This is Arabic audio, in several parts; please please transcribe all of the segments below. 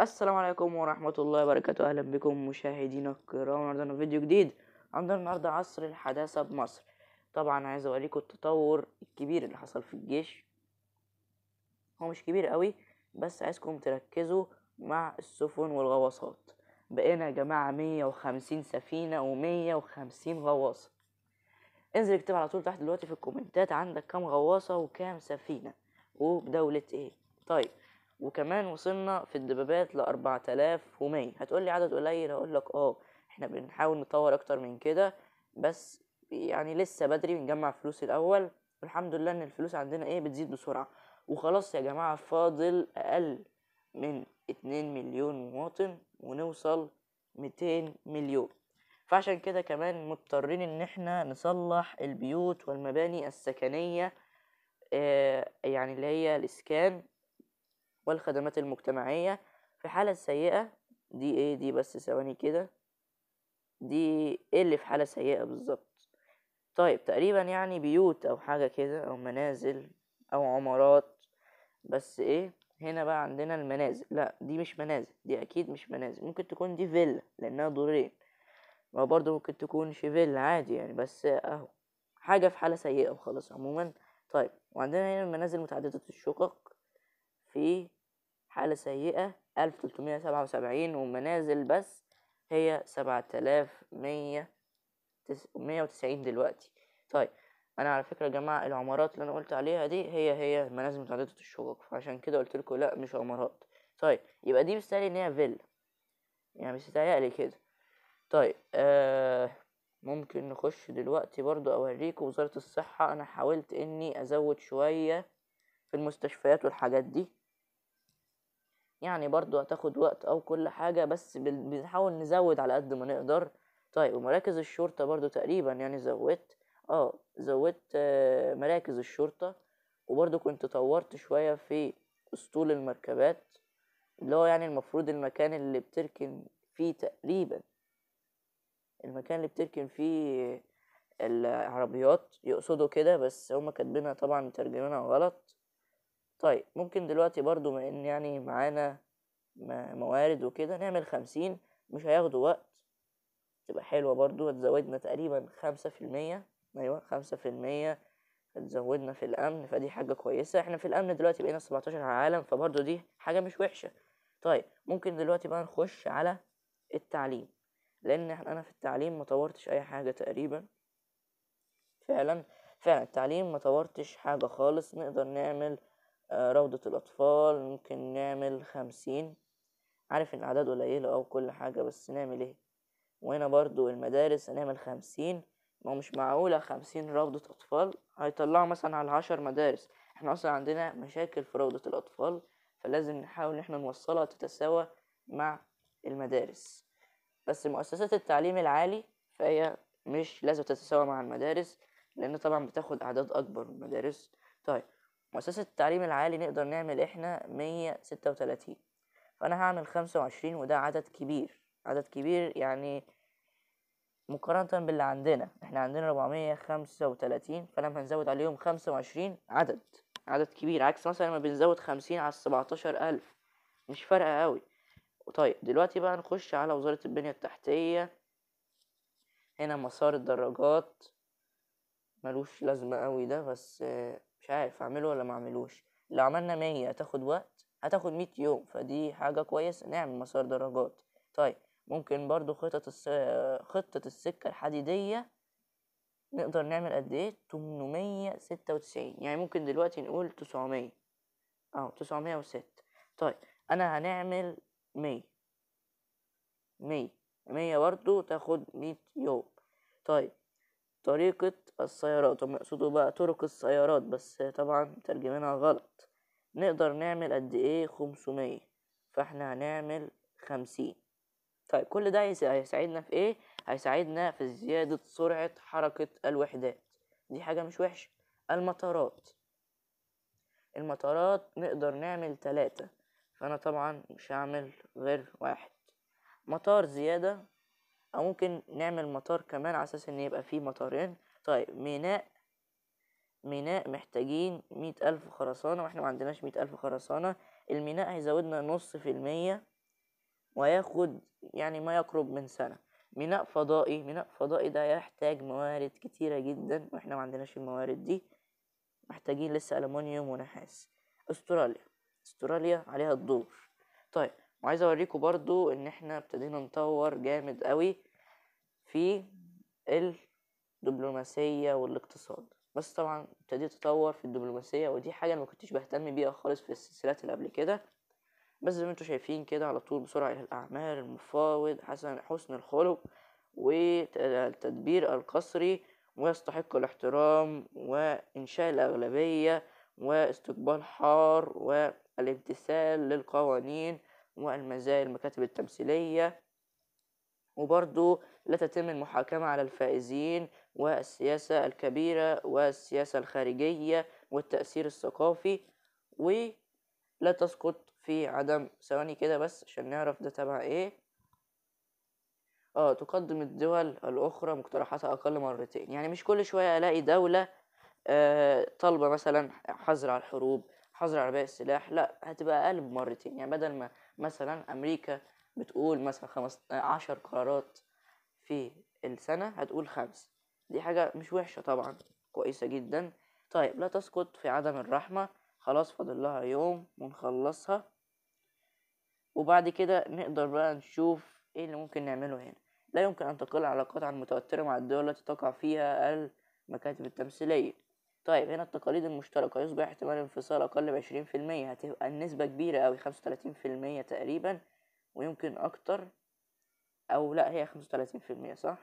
السلام عليكم ورحمة الله وبركاته أهلا بكم مشاهدينا الكرام في فيديو جديد عندنا النهاردة عصر الحداثة بمصر طبعا عايز أوريكم التطور الكبير اللي حصل في الجيش هو مش كبير قوي بس عايزكم تركزوا مع السفن والغواصات بقينا يا جماعة مية وخمسين سفينة ومية وخمسين غواصة انزل اكتب على طول تحت دلوقتي في الكومنتات عندك كام غواصة وكام سفينة وبدولة ايه طيب وكمان وصلنا في الدبابات ل 4100 ومية هتقولي عدد قليل هقولك اه احنا بنحاول نطور اكتر من كده بس يعني لسه بدري بنجمع فلوس الأول والحمد لله إن الفلوس عندنا ايه بتزيد بسرعة وخلاص يا جماعة فاضل أقل من اتنين مليون مواطن ونوصل 200 مليون فعشان كده كمان مضطرين ان احنا نصلح البيوت والمباني السكنية آه يعني اللي هي الاسكان والخدمات المجتمعية في حالة سيئة دي ايه دي بس ثواني كده دي ايه اللي في حالة سيئة بالظبط طيب تقريبا يعني بيوت او حاجة كده او منازل او عمارات بس ايه هنا بقى عندنا المنازل لا دي مش منازل دي اكيد مش منازل ممكن تكون دي فيلا لانها دورين ما برضه ممكن تكون فيلا عادي يعني بس اهو حاجة في حالة سيئة وخلاص عموما طيب وعندنا هنا المنازل متعددة الشقق في حالة سيئة ألف تلتمية سبعة وسبعين ومنازل بس هي سبعة آلاف مية مية وتسعين دلوقتي طيب أنا على فكرة يا جماعة العمارات اللي أنا قلت عليها دي هي هي منازل متعددة الشقق فعشان كده قلت لكم لأ مش عمارات طيب يبقى دي مستاهل إن هي فيلا يعني مش كده طيب آه ممكن نخش دلوقتي برضو أوريكم وزارة الصحة أنا حاولت إني أزود شوية في المستشفيات والحاجات دي يعني برضو هتاخد وقت او كل حاجة بس بنحاول نزود على قد ما نقدر طيب ومراكز الشرطة برضو تقريبا يعني زودت اه زودت آه، مراكز الشرطة وبرضو كنت طورت شوية في اسطول المركبات اللي هو يعني المفروض المكان اللي بتركن فيه تقريبا المكان اللي بتركن فيه العربيات يقصدوا كده بس هما كاتبينها طبعا مترجمينها غلط طيب ممكن دلوقتي برضو ما ان يعني معانا موارد وكده نعمل خمسين مش هياخدوا وقت تبقى حلوة برضو هتزودنا تقريبا خمسة في المية ايوه خمسة في المية هتزودنا في الامن فدي حاجة كويسة احنا في الامن دلوقتي بقينا سبعتاشر عالم فبرضو دي حاجة مش وحشة طيب ممكن دلوقتي بقى نخش على التعليم لان انا في التعليم مطورتش اي حاجة تقريبا فعلا فعلا التعليم مطورتش حاجة خالص نقدر نعمل آه، روضة الأطفال ممكن نعمل خمسين عارف إن أعداد قليلة أو كل حاجة بس نعمل إيه وهنا برضو المدارس هنعمل خمسين ما هو مش معقولة خمسين روضة أطفال هيطلعوا مثلا على عشر مدارس إحنا أصلا عندنا مشاكل في روضة الأطفال فلازم نحاول إن إحنا نوصلها تتساوى مع المدارس بس مؤسسات التعليم العالي فهي مش لازم تتساوى مع المدارس لأن طبعا بتاخد أعداد أكبر من المدارس طيب مؤسسة التعليم العالي نقدر نعمل إحنا مية ستة وتلاتين فأنا هعمل خمسة وعشرين وده عدد كبير عدد كبير يعني مقارنة باللي عندنا إحنا عندنا ربعمية خمسة وتلاتين فلما هنزود عليهم خمسة وعشرين عدد عدد كبير عكس مثلا لما بنزود خمسين على السبعتاشر ألف مش فارقة أوي طيب دلوقتي بقى نخش على وزارة البنية التحتية هنا مسار الدراجات ملوش لازمة أوي ده بس مش عارف اعمله ولا ما اعملوش لو عملنا مية هتاخد وقت هتاخد مية يوم فدي حاجة كويسة نعمل مسار درجات طيب ممكن برضو خطة الس... خطة السكة الحديدية نقدر نعمل قد ايه تمنمية ستة وتسعين يعني ممكن دلوقتي نقول تسعمية اه تسعمية وستة طيب انا هنعمل مية مية مية برضو تاخد مية يوم طيب طريقة السيارات يقصدوا بقى طرق السيارات بس طبعا ترجمينها غلط نقدر نعمل قد ايه خمسمية فاحنا هنعمل خمسين طيب كل ده هيساعدنا في ايه هيساعدنا في زيادة سرعة حركة الوحدات دي حاجة مش وحشة المطارات المطارات نقدر نعمل تلاتة فأنا طبعا مش هعمل غير واحد مطار زيادة او ممكن نعمل مطار كمان على اساس ان يبقى فيه مطارين طيب ميناء ميناء محتاجين مية ألف خرسانة واحنا معندناش مية ألف خرسانة الميناء هيزودنا نص في المية وهياخد يعني ما يقرب من سنة ميناء فضائي ميناء فضائي ده يحتاج موارد كتيرة جدا واحنا معندناش الموارد دي محتاجين لسه ألمونيوم ونحاس استراليا استراليا عليها الدور طيب وعايز اوريكم برضو ان احنا ابتدينا نطور جامد قوي في الدبلوماسية والاقتصاد بس طبعا ابتديت اطور في الدبلوماسية ودي حاجة انا مكنتش بهتم بيها خالص في السلسلات اللي قبل كده بس زي ما انتوا شايفين كده على طول بسرعة الى الاعمال المفاوض حسن حسن الخلق والتدبير القسري ويستحق الاحترام وإنشاء الأغلبية واستقبال حار والامتثال للقوانين والمزايا المكاتب التمثيلية وبرضو لا تتم المحاكمة على الفائزين والسياسة الكبيرة والسياسة الخارجية والتأثير الثقافي ولا تسقط في عدم ثواني كده بس عشان نعرف ده تبع ايه اه تقدم الدول الأخرى مقترحاتها أقل مرتين يعني مش كل شوية ألاقي دولة آه طالبة مثلا حظر على الحروب حظر على بيع السلاح لا هتبقى أقل مرتين يعني بدل ما مثلا أمريكا بتقول مثلا خمس عشر قرارات في السنة هتقول خمس دي حاجة مش وحشة طبعا كويسة جدا طيب لا تسقط في عدم الرحمة خلاص فاضل لها يوم ونخلصها وبعد كده نقدر بقى نشوف ايه اللي ممكن نعمله هنا لا يمكن ان تقل علاقات عن متوترة مع الدول التي تقع فيها المكاتب التمثيلية طيب هنا التقاليد المشتركة يصبح احتمال انفصال أقل بعشرين في المية هتبقى النسبة كبيرة أوي خمسة وتلاتين في المية تقريبا ويمكن أكتر أو لأ هي خمسة وتلاتين في المية صح؟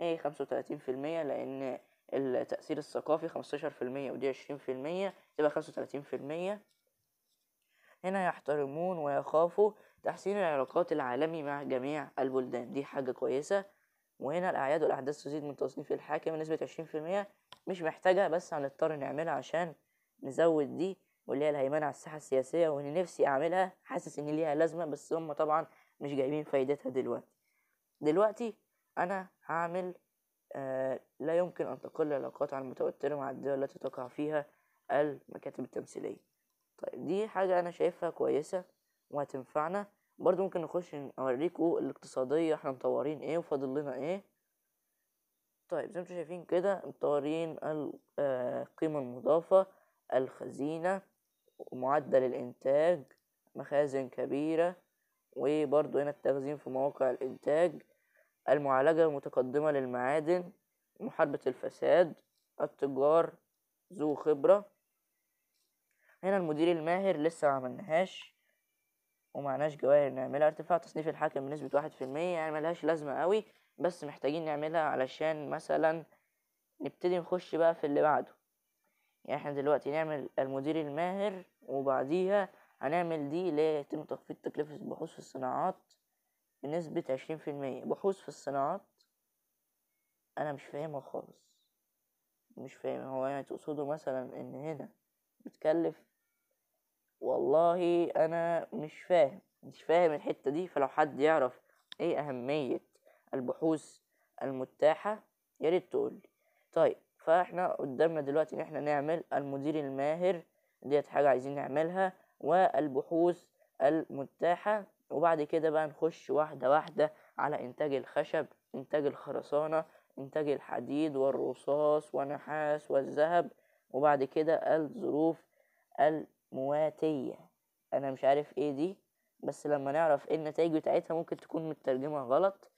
هي خمسة وتلاتين في المية لأن التأثير الثقافي خمستاشر في المية ودي عشرين في المية تبقى خمسة وتلاتين في المية هنا يحترمون ويخافوا تحسين العلاقات العالمي مع جميع البلدان دي حاجة كويسة وهنا الأعياد والأحداث تزيد من تصنيف الحاكم بنسبة عشرين في المية مش محتاجها بس هنضطر نعملها عشان نزود دي واللي هي الهيمنة على الساحة السياسية وإن نفسي أعملها حاسس إن ليها لازمة بس هم طبعا مش جايبين فايدتها دلوقتي دلوقتي أنا هعمل آه لا يمكن أن تقل العلاقات عن المتوترة مع الدول التي تقع فيها المكاتب التمثيلية طيب دي حاجة أنا شايفها كويسة وهتنفعنا برضو ممكن نخش نوريكوا الاقتصادية احنا مطورين ايه وفاضل لنا ايه طيب زي ما انتم شايفين كده مطورين القيمة آه، المضافة الخزينة ومعدل الإنتاج مخازن كبيرة وبرضو هنا التخزين في مواقع الإنتاج المعالجة المتقدمة للمعادن محاربة الفساد التجار ذو خبرة هنا المدير الماهر لسه ما عملناهاش ومعناش جواهر نعملها ارتفاع تصنيف الحاكم بنسبة واحد في المية يعني ملهاش لازمة قوي بس محتاجين نعملها علشان مثلا نبتدي نخش بقى في اللي بعده يعني احنا دلوقتي نعمل المدير الماهر وبعديها هنعمل دي اللي هي يتم تخفيض تكلفة البحوث في الصناعات بنسبة عشرين في المية بحوث في الصناعات أنا مش فاهمها خالص مش فاهم هو يعني تقصده مثلا إن هنا بتكلف والله أنا مش فاهم مش فاهم الحتة دي فلو حد يعرف ايه أهمية البحوث المتاحة يا ريت تقولي طيب فاحنا قدامنا دلوقتي ان احنا نعمل المدير الماهر ديت حاجة عايزين نعملها والبحوث المتاحة وبعد كده بقى نخش واحدة واحدة على إنتاج الخشب إنتاج الخرسانة إنتاج الحديد والرصاص والنحاس والذهب وبعد كده الظروف المواتية أنا مش عارف إيه دي بس لما نعرف إيه النتائج بتاعتها ممكن تكون مترجمة غلط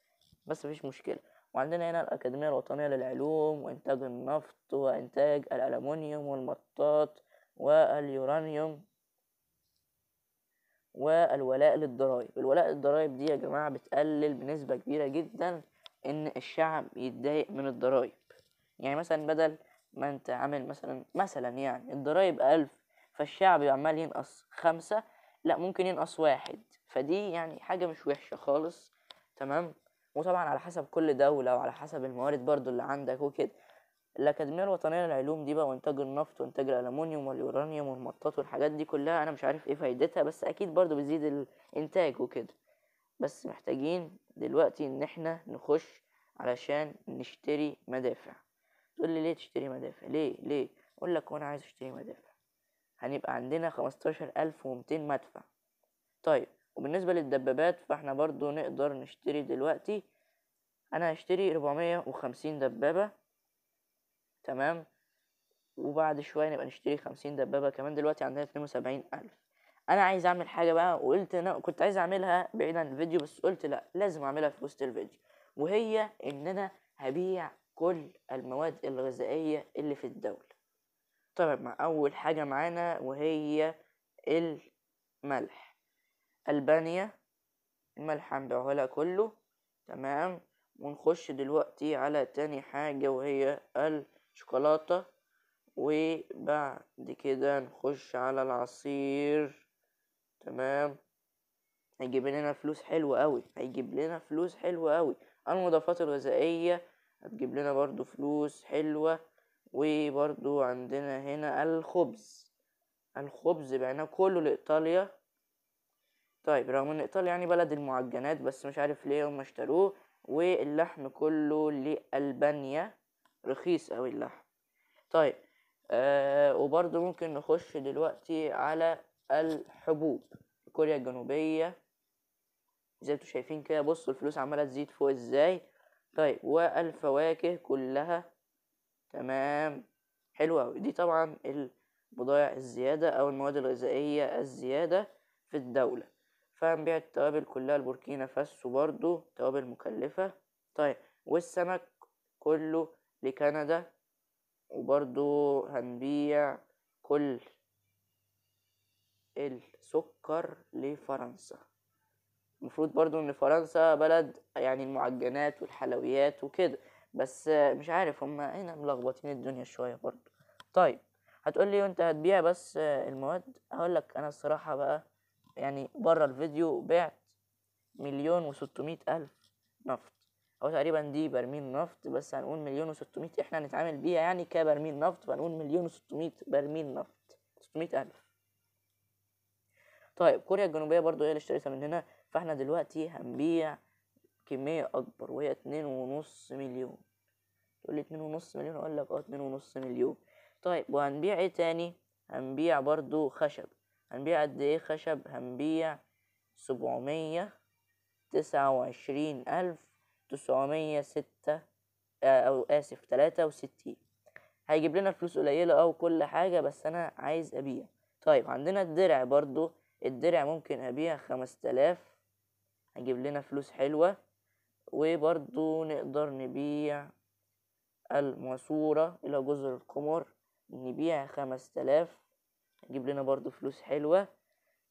بس مفيش مشكلة وعندنا هنا الأكاديمية الوطنية للعلوم وإنتاج النفط وإنتاج الألمنيوم والمطاط واليورانيوم والولاء للضرائب الولاء للضرائب دي يا جماعة بتقلل بنسبة كبيرة جدا إن الشعب يتضايق من الضرائب يعني مثلا بدل ما أنت عامل مثلا مثلا يعني الضرائب ألف فالشعب عمال ينقص خمسة لأ ممكن ينقص واحد فدي يعني حاجة مش وحشة خالص تمام وطبعا على حسب كل دولة وعلى حسب الموارد برضو اللي عندك وكده الأكاديمية الوطنية للعلوم دي بقى وإنتاج النفط وإنتاج الألمونيوم واليورانيوم والمطاط والحاجات دي كلها أنا مش عارف إيه فايدتها بس أكيد برضو بتزيد الإنتاج وكده بس محتاجين دلوقتي إن إحنا نخش علشان نشتري مدافع تقول لي ليه تشتري مدافع ليه ليه أقول لك وأنا عايز أشتري مدافع هنبقى عندنا خمستاشر ألف ومتين مدفع طيب وبالنسبة للدبابات فاحنا برضو نقدر نشتري دلوقتي انا هشتري اربعمية وخمسين دبابة تمام وبعد شوية نبقى نشتري خمسين دبابة كمان دلوقتي عندنا اتنين وسبعين الف انا عايز اعمل حاجة بقى وقلت انا كنت عايز اعملها بعيد عن الفيديو بس قلت لا لازم اعملها في وسط الفيديو وهي ان انا هبيع كل المواد الغذائية اللي في الدولة طيب مع اول حاجة معانا وهي الملح ألبانيا الملح هنبيعهولها كله تمام ونخش دلوقتي على تاني حاجة وهي الشوكولاتة وبعد كده نخش على العصير تمام هيجيب لنا فلوس حلوة قوي هيجيب لنا فلوس حلوة قوي المضافات الغذائية هتجيب لنا برضو فلوس حلوة وبرضو عندنا هنا الخبز الخبز بعناه كله لإيطاليا طيب رغم ان ايطاليا يعني بلد المعجنات بس مش عارف ليه هم اشتروه واللحم كله لألبانيا رخيص أوي اللحم طيب آه وبرضه ممكن نخش دلوقتي على الحبوب كوريا الجنوبية زي ما انتوا شايفين كده بصوا الفلوس عمالة تزيد فوق ازاي طيب والفواكه كلها تمام حلوة أوي دي طبعا البضائع الزيادة أو المواد الغذائية الزيادة في الدولة فهنبيع التوابل كلها لبوركينا فاسو برضو توابل مكلفة طيب والسمك كله لكندا وبرضو هنبيع كل السكر لفرنسا المفروض برضو ان فرنسا بلد يعني المعجنات والحلويات وكده بس مش عارف هما هنا ملخبطين الدنيا شوية برضو طيب هتقولي انت هتبيع بس المواد هقولك انا الصراحة بقى يعني بره الفيديو بعت مليون وستمائة ألف نفط أو تقريبا دي برميل نفط بس هنقول مليون وستمائة إحنا هنتعامل بيها يعني كبرميل نفط فهنقول مليون وستمائة برميل نفط ستمائة ألف طيب كوريا الجنوبية برضو هي اللي اشتريتها مننا فاحنا دلوقتي هنبيع كمية أكبر وهي اتنين ونص مليون تقول لي اتنين ونص مليون أقول لك اه اتنين ونص مليون طيب وهنبيع ايه تاني هنبيع برضو خشب هنبيع قد ايه خشب هنبيع سبعمية تسعة وعشرين ألف تسعمية ستة آه، أو آسف تلاتة وستين هيجيب لنا فلوس قليلة أو كل حاجة بس أنا عايز أبيع طيب عندنا الدرع برضو الدرع ممكن أبيع خمس تلاف هيجيب لنا فلوس حلوة وبرضو نقدر نبيع الماسورة إلى جزر القمر نبيع خمس تلاف نجيب لنا برضو فلوس حلوة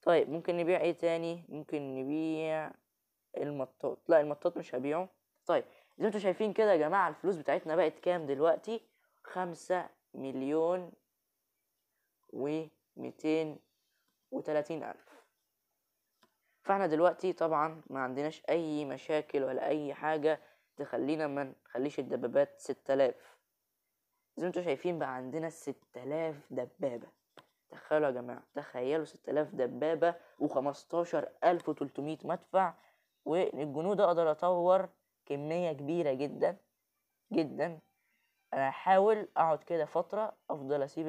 طيب ممكن نبيع ايه تاني ممكن نبيع المطاط لا المطاط مش هبيعه طيب زي ما انتوا شايفين كده يا جماعة الفلوس بتاعتنا بقت كام دلوقتي خمسة مليون وميتين وتلاتين ألف فاحنا دلوقتي طبعا ما عندناش أي مشاكل ولا أي حاجة تخلينا ما نخليش الدبابات ستة آلاف زي ما انتوا شايفين بقى عندنا ستة آلاف دبابة تخيلوا يا جماعة تخيلوا 6000 دبابة و15300 مدفع والجنود اقدر اطور كمية كبيرة جدا جدا انا هحاول اقعد كده فترة افضل اسيب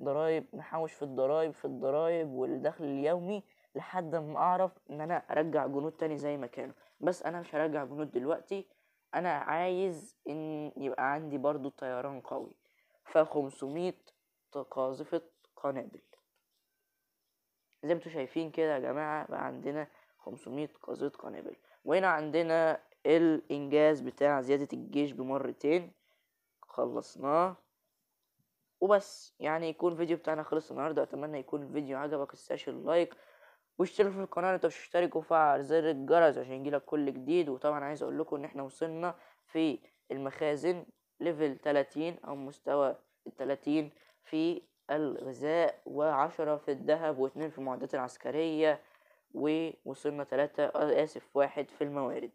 الضرايب نحوش في الضرايب في الضرايب والدخل اليومي لحد ما اعرف ان انا ارجع جنود تاني زي ما كانوا بس انا مش هرجع جنود دلوقتي انا عايز ان يبقى عندي برضو طيران قوي ف500 قاذفة قنابل زي ما انتوا شايفين كده يا جماعة بقى عندنا خمسمية قذية قنابل وهنا عندنا الإنجاز بتاع زيادة الجيش بمرتين خلصناه وبس يعني يكون الفيديو بتاعنا خلص النهاردة أتمنى يكون الفيديو عجبك متنساش اللايك واشترك في القناة لو مش مشترك وفعل زر الجرس عشان يجيلك كل جديد وطبعا عايز أقول لكم إن إحنا وصلنا في المخازن ليفل 30 أو مستوى التلاتين في الغذاء وعشرة في الذهب واتنين في المعدات العسكرية ووصلنا تلاتة آه، آسف واحد في الموارد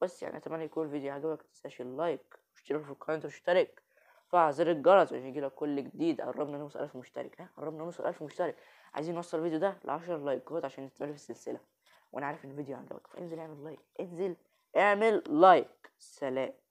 بس يعني أتمنى يكون الفيديو عجبك متنساش اللايك واشترك في القناة واشترك فعل زر الجرس عشان يجيلك كل جديد قربنا نوصل ألف مشترك ها قربنا نوصل ألف مشترك عايزين نوصل الفيديو ده لعشر لايكات عشان نستمر في السلسلة وأنا عارف إن الفيديو عجبك فانزل اعمل لايك انزل اعمل لايك سلام